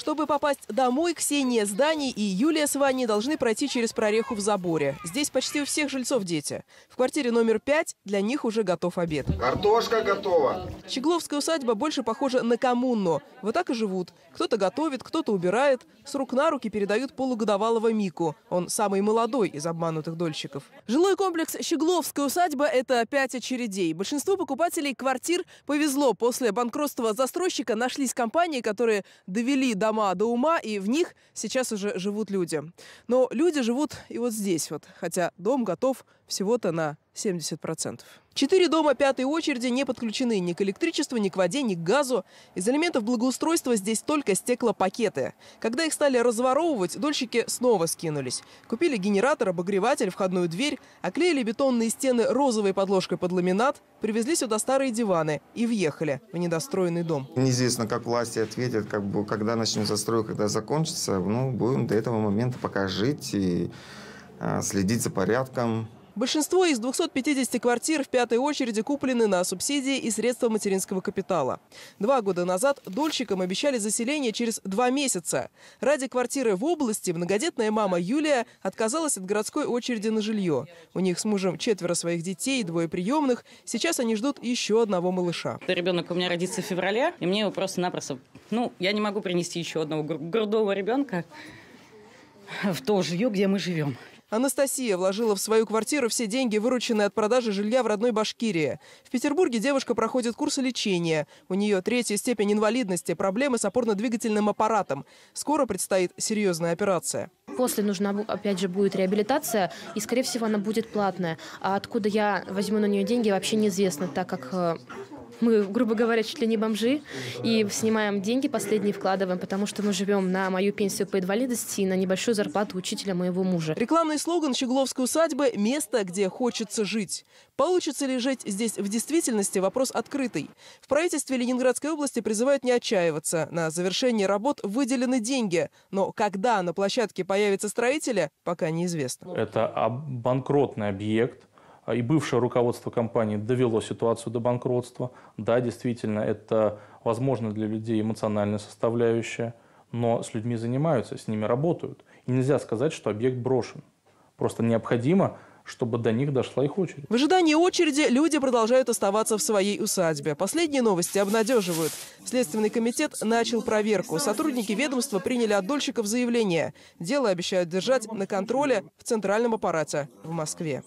Чтобы попасть домой, Ксения с Даней и Юлия с Ваней должны пройти через прореху в заборе. Здесь почти у всех жильцов дети. В квартире номер пять для них уже готов обед. Картошка готова. Чегловская усадьба больше похожа на коммуну. Вот так и живут. Кто-то готовит, кто-то убирает. С рук на руки передают полугодовалого Мику. Он самый молодой из обманутых дольщиков. Жилой комплекс Щегловская усадьба – это пять очередей. Большинству покупателей квартир повезло. После банкротства застройщика нашлись компании, которые довели до дома до ума, и в них сейчас уже живут люди. Но люди живут и вот здесь вот, хотя дом готов всего-то на 70%. Четыре дома пятой очереди не подключены ни к электричеству, ни к воде, ни к газу. Из элементов благоустройства здесь только стеклопакеты. Когда их стали разворовывать, дольщики снова скинулись. Купили генератор, обогреватель, входную дверь, оклеили бетонные стены розовой подложкой под ламинат, привезли сюда старые диваны и въехали в недостроенный дом. Неизвестно, как власти ответят, как бы, когда начнется строй, когда закончится. Ну, будем до этого момента пока жить и а, следить за порядком. Большинство из 250 квартир в пятой очереди куплены на субсидии и средства материнского капитала. Два года назад дольщикам обещали заселение через два месяца. Ради квартиры в области многодетная мама Юлия отказалась от городской очереди на жилье. У них с мужем четверо своих детей, двое приемных. Сейчас они ждут еще одного малыша. Ребенок у меня родится в феврале, и мне его просто-напросто... Ну, я не могу принести еще одного грудного ребенка в то жилье, где мы живем. Анастасия вложила в свою квартиру все деньги, вырученные от продажи жилья в родной Башкирии. В Петербурге девушка проходит курсы лечения. У нее третья степень инвалидности, проблемы с опорно-двигательным аппаратом. Скоро предстоит серьезная операция. После нужна, опять же, будет реабилитация, и, скорее всего, она будет платная. А откуда я возьму на нее деньги, вообще неизвестно, так как э, мы, грубо говоря, чуть ли не бомжи, и снимаем деньги последние, вкладываем, потому что мы живем на мою пенсию по инвалидности и на небольшую зарплату учителя моего мужа. Рекламный слоган Щегловской усадьбы «Место, где хочется жить». Получится ли жить здесь в действительности – вопрос открытый. В правительстве Ленинградской области призывают не отчаиваться. На завершение работ выделены деньги, но когда на площадке появятся строители, пока неизвестно. Это банкротный объект, а, и бывшее руководство компании довело ситуацию до банкротства. Да, действительно, это возможно для людей эмоциональная составляющая, но с людьми занимаются, с ними работают. И нельзя сказать, что объект брошен. Просто необходимо чтобы до них дошла их очередь. В ожидании очереди люди продолжают оставаться в своей усадьбе. Последние новости обнадеживают. Следственный комитет начал проверку. Сотрудники ведомства приняли от дольщиков заявление. Дело обещают держать на контроле в центральном аппарате в Москве.